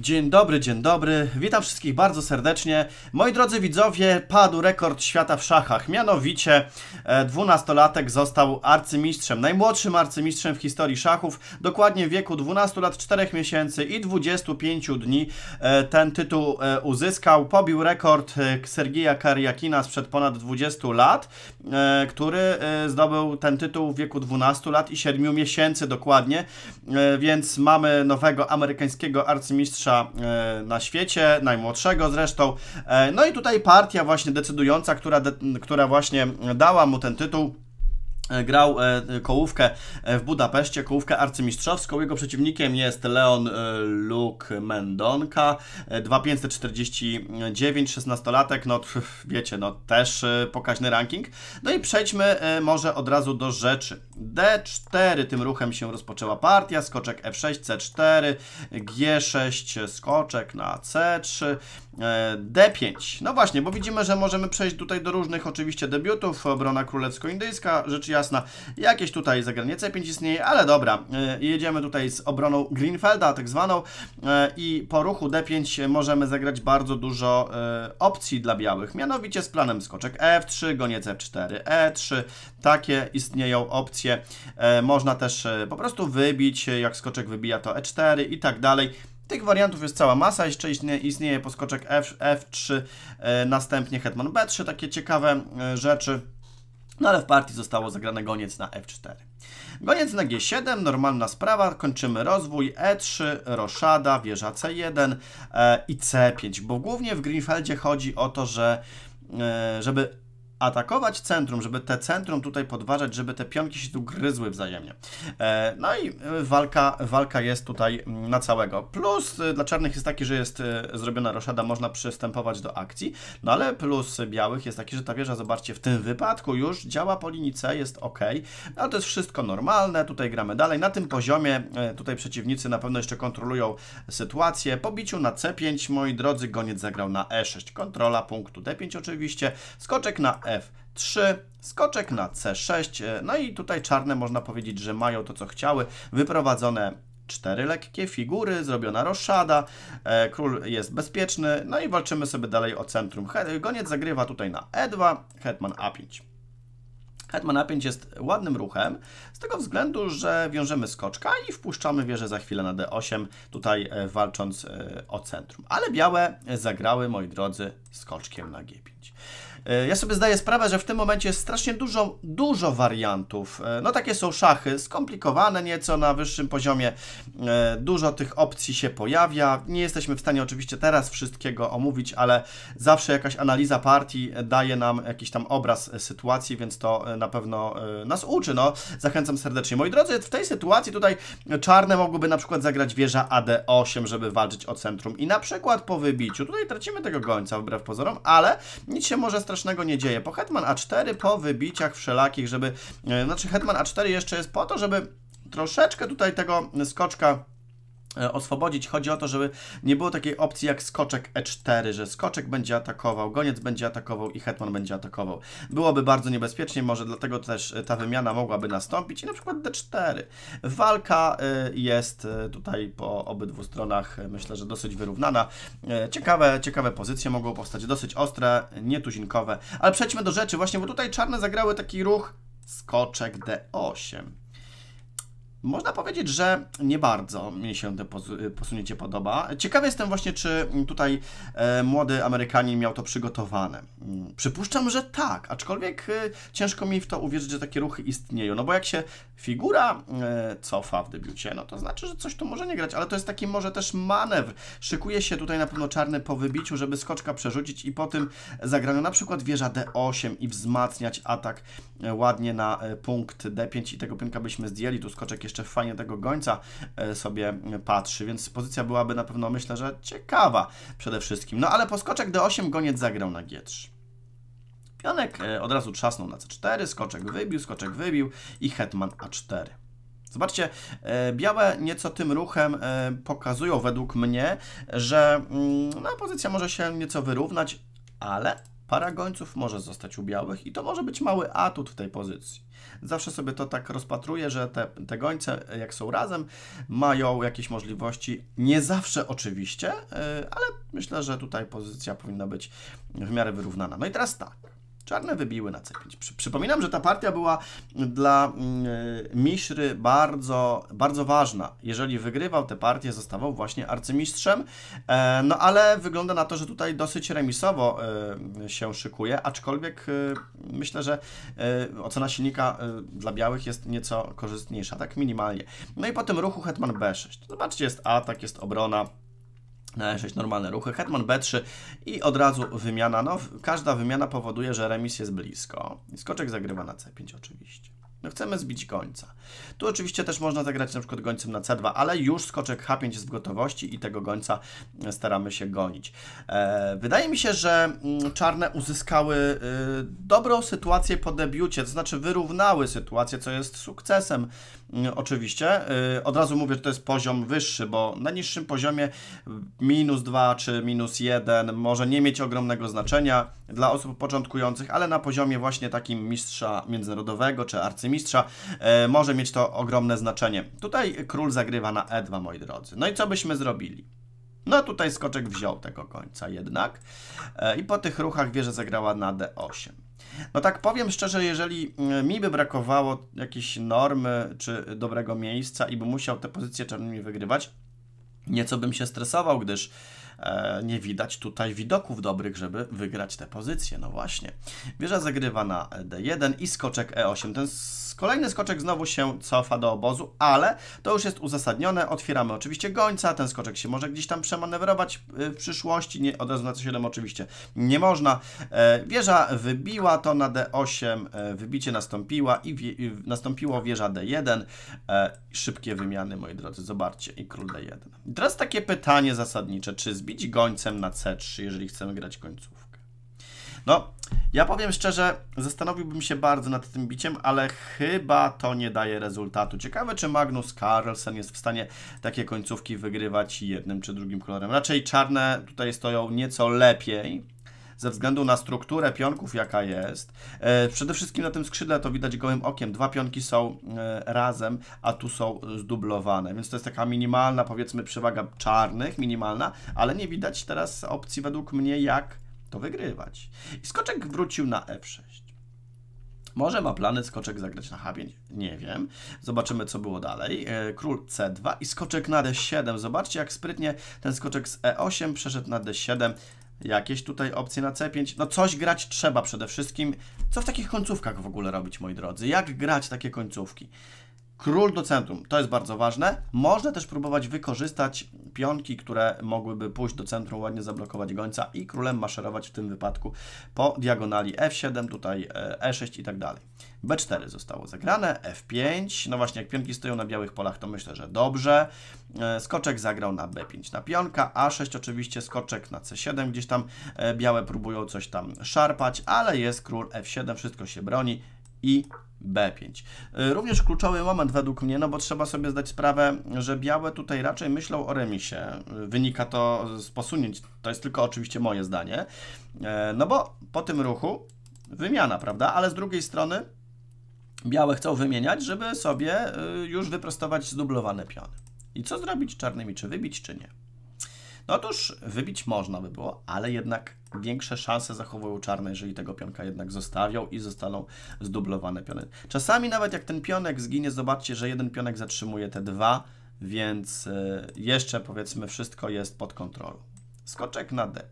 Dzień dobry, dzień dobry. Witam wszystkich bardzo serdecznie. Moi drodzy widzowie, padł rekord świata w szachach. Mianowicie e, dwunastolatek został arcymistrzem, najmłodszym arcymistrzem w historii szachów. Dokładnie w wieku 12 lat, 4 miesięcy i 25 dni e, ten tytuł e, uzyskał. Pobił rekord Sergija Kariakina sprzed ponad 20 lat, który zdobył ten tytuł w wieku 12 lat i 7 miesięcy dokładnie. Więc mamy nowego amerykańskiego arcymistrza gracza e, na świecie, najmłodszego zresztą. E, no i tutaj partia właśnie decydująca, która, de która właśnie dała mu ten tytuł. E, grał e, kołówkę e, w Budapeszcie, kołówkę arcymistrzowską. Jego przeciwnikiem jest Leon Luke Mendonka, 2549, 16-latek, no wiecie, no też pokaźny ranking. No i przejdźmy może od razu do rzeczy. D4, tym ruchem się rozpoczęła partia, skoczek F6, C4, G6, skoczek na C3, D5. No właśnie, bo widzimy, że możemy przejść tutaj do różnych oczywiście debiutów, obrona królewsko-indyjska, rzecz jasna jasna. Jakieś tutaj zagranie C5 istnieje, ale dobra. E, jedziemy tutaj z obroną Greenfelda, tak zwaną. E, I po ruchu D5 możemy zagrać bardzo dużo e, opcji dla białych. Mianowicie z planem skoczek F3, goniec C4, E3. Takie istnieją opcje. Można też po prostu wybić, jak skoczek wybija to E4 i tak dalej. Tych wariantów jest cała masa, jeszcze istnieje, istnieje poskoczek F, F3, następnie hetman B3, takie ciekawe rzeczy. No ale w partii zostało zagrane goniec na f4. Goniec na g7, normalna sprawa, kończymy rozwój, e3, roszada, wieża c1 e, i c5, bo głównie w Greenfeldzie chodzi o to, że e, żeby atakować centrum, żeby te centrum tutaj podważać, żeby te pionki się tu gryzły wzajemnie. E, no i e, walka, walka jest tutaj na całego. Plus e, dla czarnych jest taki, że jest zrobiona roszada, można przystępować do akcji, no ale plus białych jest taki, że ta wieża, zobaczcie, w tym wypadku już działa po linii C, jest ok, ale no, to jest wszystko normalne, tutaj gramy dalej. Na tym poziomie tutaj przeciwnicy na pewno jeszcze kontrolują sytuację. Po biciu na C5, moi drodzy, goniec zagrał na E6, kontrola punktu D5 oczywiście, skoczek na F3, skoczek na C6, e, no i tutaj czarne można powiedzieć, że mają to co chciały, wyprowadzone cztery lekkie figury, zrobiona roszada, e, król jest bezpieczny, no i walczymy sobie dalej o centrum. Goniec zagrywa tutaj na E2, hetman A5. Hetman A5 jest ładnym ruchem, z tego względu, że wiążemy skoczka i wpuszczamy wieżę za chwilę na D8, tutaj e, walcząc o centrum. Ale białe zagrały, moi drodzy, skoczkiem na G5. E, ja sobie zdaję sprawę, że w tym momencie jest strasznie dużo, dużo wariantów. E, no takie są szachy, skomplikowane nieco na wyższym poziomie. E, dużo tych opcji się pojawia. Nie jesteśmy w stanie oczywiście teraz wszystkiego omówić, ale zawsze jakaś analiza partii daje nam jakiś tam obraz sytuacji, więc to na pewno nas uczy. No, zachęcam serdecznie. Moi drodzy, w tej sytuacji tutaj czarne mogłyby na przykład zagrać wieża AD8, żeby walczyć o centrum i na przykład po wybiciu. Tutaj tracimy tego gońca wbrew pozorom, ale nic się może stać strasznego nie dzieje. Po hetman a4, po wybiciach wszelakich, żeby... E, znaczy hetman a4 jeszcze jest po to, żeby troszeczkę tutaj tego skoczka E, oswobodzić. Chodzi o to, żeby nie było takiej opcji jak skoczek e4, że skoczek będzie atakował, goniec będzie atakował i hetman będzie atakował. Byłoby bardzo niebezpiecznie, może dlatego też e, ta wymiana mogłaby nastąpić i na przykład d4. Walka e, jest tutaj po obydwu stronach myślę, że dosyć wyrównana. Ciekawe, ciekawe pozycje mogą powstać, dosyć ostre, nietuzinkowe. Ale przejdźmy do rzeczy właśnie, bo tutaj czarne zagrały taki ruch skoczek d8. Można powiedzieć, że nie bardzo mi się to posunięcie podoba. Ciekawy jestem właśnie, czy tutaj e, młody Amerykanin miał to przygotowane. Mm, przypuszczam, że tak, aczkolwiek e, ciężko mi w to uwierzyć, że takie ruchy istnieją. No bo jak się figura e, cofa w debiucie, no to znaczy, że coś tu może nie grać, ale to jest taki może też manewr. Szykuje się tutaj na pewno czarny po wybiciu, żeby skoczka przerzucić i po tym zagrano na przykład wieża D8 i wzmacniać atak ładnie na punkt D5 i tego pionka byśmy zdjęli, tu skoczek jeszcze jeszcze fajnie tego gońca e, sobie patrzy, więc pozycja byłaby na pewno, myślę, że ciekawa przede wszystkim. No ale po skoczek D8 goniec zagrał na G3. Pionek e, od razu trzasnął na C4, skoczek wybił, skoczek wybił i hetman A4. Zobaczcie, e, białe nieco tym ruchem pokazują według mnie, że mm, no, pozycja może się nieco wyrównać, ale Para gońców może zostać u białych i to może być mały atut w tej pozycji. Zawsze sobie to tak rozpatruję, że te, te gońce, e, jak są razem, mają jakieś możliwości. Nie zawsze oczywiście, e, ale myślę, że tutaj pozycja powinna być w miarę wyrównana. No i teraz tak. Czarne wybiły na C5. Przypominam, że ta partia była dla mm, e, Miszry bardzo, bardzo ważna. Jeżeli wygrywał tę partię, zostawał właśnie arcymistrzem. E, no ale wygląda na to, że tutaj dosyć remisowo e, się szykuje, aczkolwiek myślę, że ocena silnika dla białych jest nieco korzystniejsza, tak minimalnie. No i po tym ruchu hetman B6. Zobaczcie, jest atak, jest obrona E6 normalne ruchy, hetman B3 i od razu wymiana. No, każda wymiana powoduje, że remis jest blisko. skoczek zagrywa na C5 oczywiście. No chcemy zbić gońca. Tu oczywiście też można zagrać na przykład gońcem na C2, ale już skoczek H5 jest w gotowości i tego gońca staramy się gonić. E, wydaje mi się, że mm, czarne uzyskały y, dobrą sytuację po debiucie, to znaczy wyrównały sytuację, co jest sukcesem mm, oczywiście. Y, od razu mówię, że to jest poziom wyższy, bo na niższym poziomie y, minus 2 czy minus 1 może nie mieć ogromnego znaczenia dla osób początkujących, ale na poziomie właśnie takim mistrza międzynarodowego czy arcymistrza Mistrza e, może mieć to ogromne znaczenie. Tutaj król zagrywa na e2, moi drodzy. No i co byśmy zrobili? No tutaj skoczek wziął tego końca jednak e, i po tych ruchach wieża zagrała na d8. No tak powiem szczerze, jeżeli mm, mi by brakowało jakiejś normy czy dobrego miejsca i bym musiał te pozycje czarnymi wygrywać, nieco bym się stresował, gdyż E, nie widać tutaj widoków dobrych, żeby wygrać te pozycje. No właśnie. Wieża zagrywa na D1 i skoczek E8. Ten kolejny skoczek znowu się cofa do obozu, ale to już jest uzasadnione. Otwieramy oczywiście gońca, ten skoczek się może gdzieś tam przemanewrować y, w przyszłości. Nie, od razu na C7 oczywiście nie można. E, wieża wybiła to na D8, e, wybicie nastąpiła i, i y, nastąpiło wieża D1. Szybkie wymiany, moi drodzy, zobaczcie i król D1. I teraz takie pytanie zasadnicze, czy zbija bić gońcem na C3, jeżeli chcemy grać końcówkę. No, ja powiem szczerze, zastanowiłbym się bardzo nad tym biciem, ale chyba to nie daje rezultatu. Ciekawe, czy Magnus Carlsen jest w stanie takie końcówki wygrywać jednym czy drugim kolorem. Raczej czarne tutaj stoją nieco lepiej, ze względu na strukturę pionków, jaka jest. E, przede wszystkim na tym skrzydle to widać gołym okiem. Dwa pionki są e, razem, a tu są zdublowane, więc to jest taka minimalna, powiedzmy, przewaga czarnych, minimalna, ale nie widać teraz opcji według mnie, jak to wygrywać. I skoczek wrócił na F6. E Może ma plany skoczek zagrać na H5, nie wiem. Zobaczymy, co było dalej. Król C2 i skoczek na D7. Zobaczcie, jak sprytnie ten skoczek z E8 przeszedł na D7. Jakieś tutaj opcje na C5. No coś grać trzeba przede wszystkim. Co w takich końcówkach w ogóle robić, moi drodzy? Jak grać takie końcówki? Król do centrum, to jest bardzo ważne. Można też próbować wykorzystać pionki, które mogłyby pójść do centrum, ładnie zablokować gońca i królem maszerować w tym wypadku po diagonali F7, tutaj E6 e i tak dalej. B4 zostało zagrane, F5, no właśnie jak pionki stoją na białych polach, to myślę, że dobrze. E, skoczek zagrał na B5 na pionka, A6 oczywiście, skoczek na C7, gdzieś tam e, białe próbują coś tam szarpać, ale jest król F7, wszystko się broni i B5. Y, również kluczowy moment według mnie, no bo trzeba sobie zdać sprawę, że białe tutaj raczej myślą o remisie. Y, wynika to z posunięć, to jest tylko oczywiście moje zdanie. Y, no bo po tym ruchu wymiana, prawda? Ale z drugiej strony białe chcą wymieniać, żeby sobie już wyprostować zdublowane piony. I co zrobić czarnymi? Czy wybić, czy nie? No otóż wybić można by było, ale jednak większe szanse zachowują czarne, jeżeli tego pionka jednak zostawią i zostaną zdublowane piony. Czasami nawet jak ten pionek zginie, zobaczcie, że jeden pionek zatrzymuje te dwa, więc e, jeszcze powiedzmy wszystko jest pod kontrolą. Skoczek na D5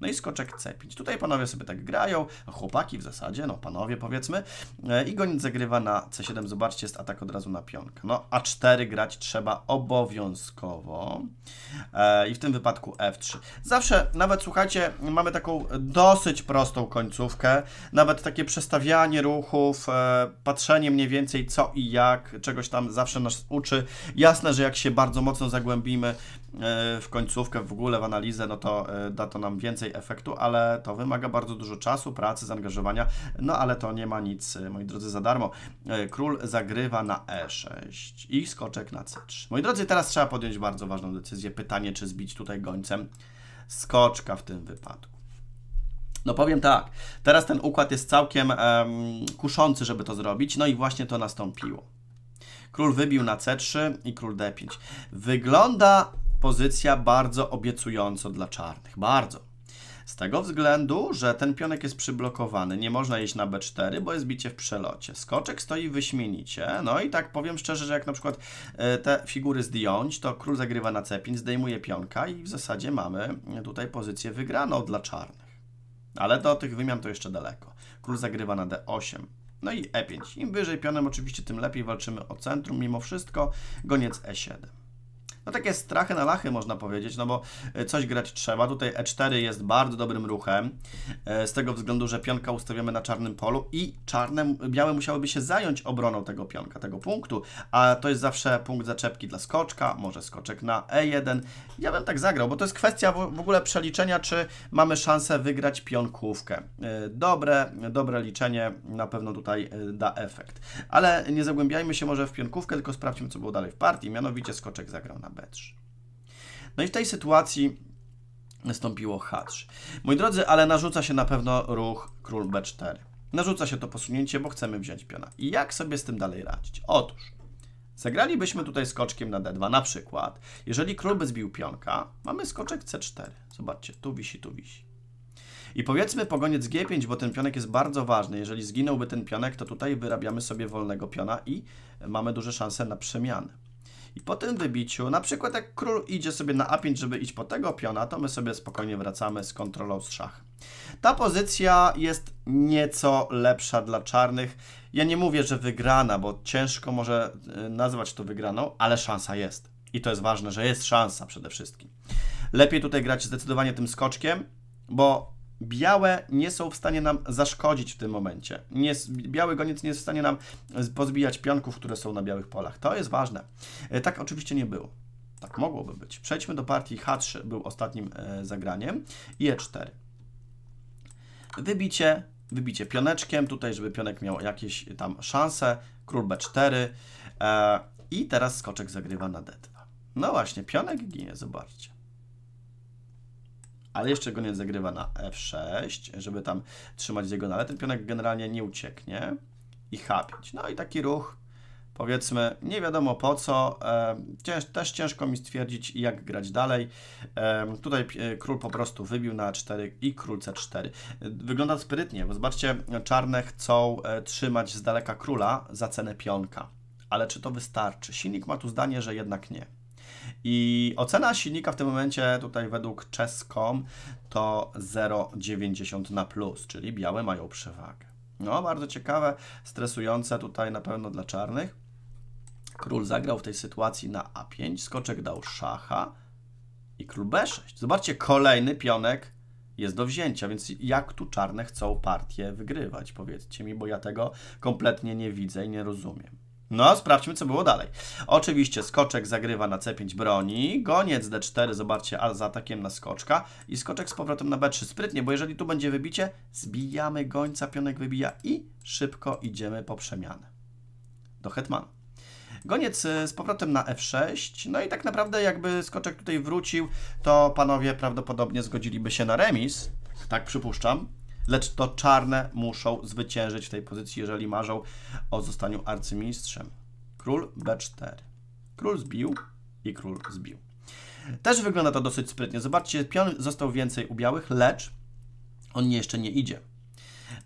no i skoczek C5. Tutaj panowie sobie tak grają, chłopaki w zasadzie, no panowie powiedzmy, e, i goniec zagrywa na C7, zobaczcie, jest atak od razu na pionkę. No A4 grać trzeba obowiązkowo e, i w tym wypadku F3. Zawsze, nawet słuchajcie, mamy taką dosyć prostą końcówkę, nawet takie przestawianie ruchów, e, patrzenie mniej więcej co i jak, czegoś tam zawsze nas uczy. Jasne, że jak się bardzo mocno zagłębimy E, w końcówkę, w ogóle w analizę, no to e, da to nam więcej efektu, ale to wymaga bardzo dużo czasu, pracy, zaangażowania, no ale to nie ma nic, e, moi drodzy, za darmo. Król zagrywa na E6 i skoczek na C3. Moi drodzy, teraz trzeba podjąć bardzo ważną decyzję. Pytanie, czy zbić tutaj gońcem skoczka w tym wypadku. No powiem tak, teraz ten układ jest całkiem um, kuszący, żeby to zrobić, no i właśnie to nastąpiło. Król wybił na C3 i król D5. Wygląda pozycja bardzo obiecująca dla czarnych. Bardzo. Z tego względu, że ten pionek jest przyblokowany, nie można iść na b4, bo jest bicie w przelocie. Skoczek stoi wyśmienicie, no i tak powiem szczerze, że jak na przykład e, te figury zdjąć, to król zagrywa na c5, zdejmuje pionka i w zasadzie mamy tutaj pozycję wygraną dla czarnych. Ale do tych wymian to jeszcze daleko. Król zagrywa na d8. No i e5. Im wyżej pionem oczywiście, tym lepiej walczymy o centrum. Mimo wszystko goniec e7 no takie strachy na lachy można powiedzieć, no bo e, coś grać trzeba. Tutaj E4 jest bardzo dobrym ruchem, e, z tego względu, że pionka ustawiamy na czarnym polu i czarne, białe musiałyby się zająć obroną tego pionka, tego punktu, a to jest zawsze punkt zaczepki dla skoczka, może skoczek na E1. Ja bym tak zagrał, bo to jest kwestia w ogóle przeliczenia, czy mamy szansę wygrać pionkówkę. E, dobre, dobre liczenie na pewno tutaj da efekt. Ale nie zagłębiajmy się może w pionkówkę, tylko sprawdźmy, co było dalej w partii. Mianowicie skoczek zagrał na b3. No i w tej sytuacji nastąpiło h3. Moi drodzy, ale narzuca się na pewno ruch król b4. Narzuca się to posunięcie, bo chcemy wziąć piona. I jak sobie z tym dalej radzić? Otóż, zagralibyśmy tutaj skoczkiem na d2 na przykład. Jeżeli król by zbił pionka, mamy skoczek c4. Zobaczcie, tu wisi, tu wisi. I powiedzmy pogoniec g5, bo ten pionek jest bardzo ważny. Jeżeli zginąłby ten pionek, to tutaj wyrabiamy sobie wolnego piona i mamy duże szanse na przemianę. I po tym wybiciu, na przykład jak król idzie sobie na A5, żeby iść po tego piona, to my sobie spokojnie wracamy z kontrolą z szach. Ta pozycja jest nieco lepsza dla czarnych. Ja nie mówię, że wygrana, bo ciężko może e, nazwać to wygraną, ale szansa jest. I to jest ważne, że jest szansa przede wszystkim. Lepiej tutaj grać zdecydowanie tym skoczkiem, bo białe nie są w stanie nam zaszkodzić w tym momencie. Nie, biały goniec nie jest w stanie nam pozbijać pionków, które są na białych polach. To jest ważne. E, tak oczywiście nie było. Tak mogłoby być. Przejdźmy do partii H3, był ostatnim e, zagraniem. I E4. Wybicie, wybicie pioneczkiem, tutaj, żeby pionek miał jakieś tam szanse. Król B4. E, I teraz skoczek zagrywa na D2. No właśnie, pionek ginie, zobaczcie ale jeszcze goniec zagrywa na f6, żeby tam trzymać jego. nale. Ten pionek generalnie nie ucieknie i H5. No i taki ruch, powiedzmy, nie wiadomo po co, e, Cięż, też ciężko mi stwierdzić, jak grać dalej. E, tutaj e, król po prostu wybił na 4 i król C4. Wygląda sprytnie, bo zobaczcie, czarne chcą trzymać z daleka króla za cenę pionka. Ale czy to wystarczy? Silnik ma tu zdanie, że jednak nie. I ocena silnika w tym momencie tutaj według Chess.com to 0,90 na plus, czyli białe mają przewagę. No, bardzo ciekawe, stresujące tutaj na pewno dla czarnych. Król zagrał w tej sytuacji na A5, skoczek dał szacha i król B6. Zobaczcie, kolejny pionek jest do wzięcia, więc jak tu czarne chcą partię wygrywać, powiedzcie mi, bo ja tego kompletnie nie widzę i nie rozumiem. No, sprawdźmy, co było dalej. Oczywiście skoczek zagrywa na C5 broni, goniec D4, zobaczcie, a za atakiem na skoczka i skoczek z powrotem na B3. Sprytnie, bo jeżeli tu będzie wybicie, zbijamy gońca, pionek wybija i szybko idziemy po przemianę. Do hetmana. Goniec y, z powrotem na F6, no i tak naprawdę jakby skoczek tutaj wrócił, to panowie prawdopodobnie zgodziliby się na remis, tak przypuszczam, lecz to czarne muszą zwyciężyć w tej pozycji, jeżeli marzą o zostaniu arcymistrzem. Król b4. Król zbił i król zbił. Też wygląda to dosyć sprytnie. Zobaczcie, pion został więcej u białych, lecz on jeszcze nie idzie.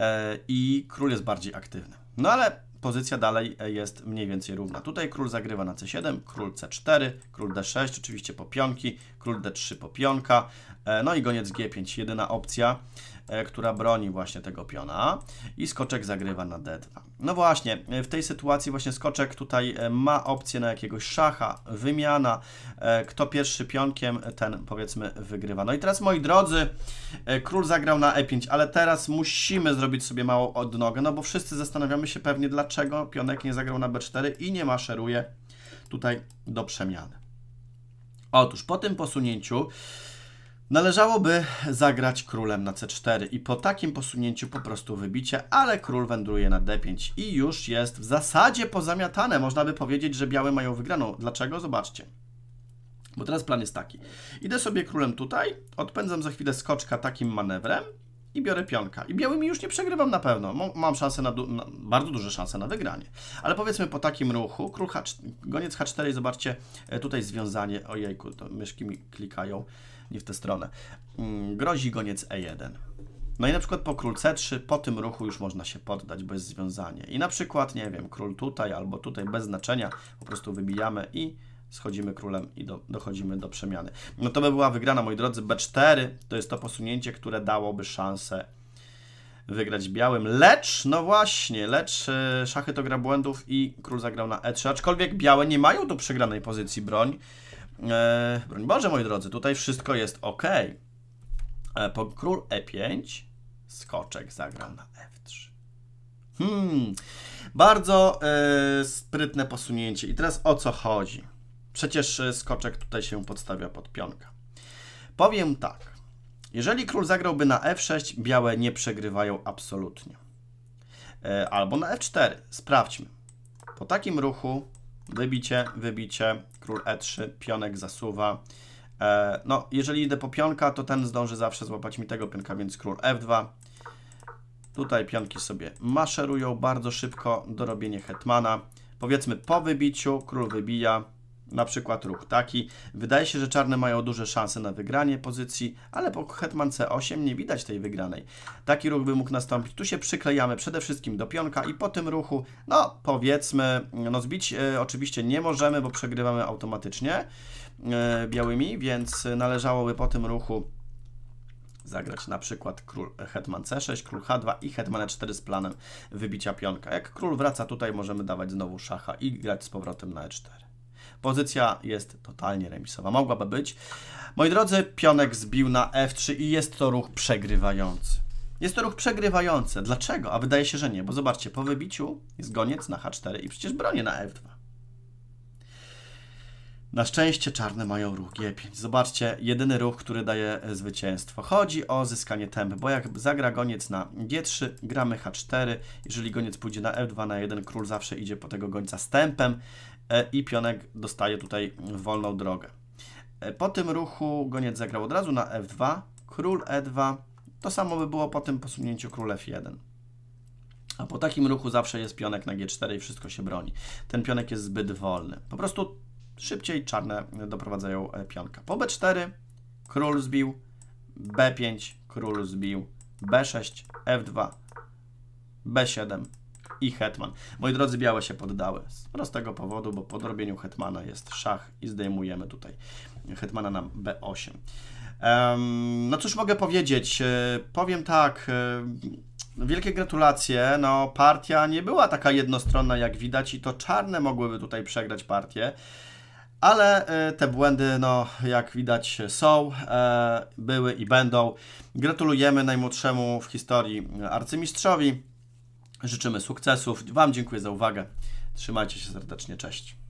E, I król jest bardziej aktywny. No ale pozycja dalej e, jest mniej więcej równa. Tutaj król zagrywa na c7, król c4, król d6, oczywiście po pionki, król d3 po pionka, e, no i goniec g5, jedyna opcja, e, która broni właśnie tego piona i skoczek zagrywa na d2. No właśnie, w tej sytuacji właśnie skoczek tutaj e, ma opcję na jakiegoś szacha, wymiana, e, kto pierwszy pionkiem, ten powiedzmy wygrywa. No i teraz moi drodzy, e, król zagrał na e5, ale teraz musimy zrobić sobie małą odnogę, no bo wszyscy zastanawiamy się pewnie dlaczego pionek nie zagrał na b4 i nie maszeruje tutaj do przemiany. Otóż po tym posunięciu Należałoby zagrać królem na c4 i po takim posunięciu po prostu wybicie, ale król wędruje na d5 i już jest w zasadzie pozamiatane. Można by powiedzieć, że białe mają wygraną. Dlaczego? Zobaczcie. Bo teraz plan jest taki. Idę sobie królem tutaj, odpędzam za chwilę skoczka takim manewrem, i biorę pionka. I białymi już nie przegrywam na pewno. Mam szansę na, du na bardzo duże szanse na wygranie. Ale powiedzmy po takim ruchu, król H goniec H4 zobaczcie e, tutaj związanie, ojejku, to myszki mi klikają nie w tę stronę. Mm, grozi goniec E1. No i na przykład po król C3, po tym ruchu już można się poddać, bo jest związanie. I na przykład, nie wiem, król tutaj albo tutaj, bez znaczenia, po prostu wybijamy i schodzimy królem i do, dochodzimy do przemiany. No to by była wygrana, moi drodzy. B4 to jest to posunięcie, które dałoby szansę wygrać białym, lecz, no właśnie, lecz e, szachy to gra błędów i król zagrał na E3, aczkolwiek białe nie mają do przegranej pozycji broń. Yy, broń Boże, moi drodzy, tutaj wszystko jest ok. E, po król E5 skoczek zagrał na F3. Hmm, bardzo e, sprytne posunięcie. I teraz o co chodzi? Przecież e, skoczek tutaj się podstawia pod pionka. Powiem tak. Jeżeli król zagrałby na f6, białe nie przegrywają absolutnie. E, albo na f4. Sprawdźmy. Po takim ruchu wybicie, wybicie, król e3, pionek zasuwa. E, no, jeżeli idę po pionka, to ten zdąży zawsze złapać mi tego pionka, więc król f2. Tutaj pionki sobie maszerują bardzo szybko, do robienia hetmana. Powiedzmy po wybiciu, król wybija, na przykład ruch taki. Wydaje się, że czarne mają duże szanse na wygranie pozycji, ale po hetman c8 nie widać tej wygranej. Taki ruch by mógł nastąpić. Tu się przyklejamy przede wszystkim do pionka i po tym ruchu, no powiedzmy, no zbić e, oczywiście nie możemy, bo przegrywamy automatycznie e, białymi, więc należałoby po tym ruchu zagrać na przykład król hetman c6, król h2 i hetman e4 z planem wybicia pionka. Jak król wraca tutaj, możemy dawać znowu szacha i grać z powrotem na e4. Pozycja jest totalnie remisowa, mogłaby być. Moi drodzy, pionek zbił na F3 i jest to ruch przegrywający. Jest to ruch przegrywający. Dlaczego? A wydaje się, że nie, bo zobaczcie, po wybiciu jest goniec na H4 i przecież bronię na F2. Na szczęście czarne mają ruch G5. Zobaczcie, jedyny ruch, który daje zwycięstwo. Chodzi o zyskanie tempy, bo jak zagra goniec na G3, gramy H4. Jeżeli goniec pójdzie na F2 na jeden król zawsze idzie po tego gońca z tempem. E, i pionek dostaje tutaj wolną drogę. E, po tym ruchu goniec zagrał od razu na f2, król e2, to samo by było po tym posunięciu król f1. A po takim ruchu zawsze jest pionek na g4 i wszystko się broni. Ten pionek jest zbyt wolny. Po prostu szybciej czarne doprowadzają e, pionka. Po b4 król zbił, b5 król zbił, b6, f2, b7, i hetman. Moi drodzy, białe się poddały. Z prostego powodu, bo po odrobieniu hetmana jest szach i zdejmujemy tutaj hetmana na b8. Um, no cóż mogę powiedzieć? E, powiem tak... E, wielkie gratulacje. No, partia nie była taka jednostronna jak widać i to czarne mogłyby tutaj przegrać partię. Ale e, te błędy, no, jak widać, są, były i będą. Gratulujemy najmłodszemu w historii arcymistrzowi. Życzymy sukcesów. Wam dziękuję za uwagę. Trzymajcie się serdecznie. Cześć.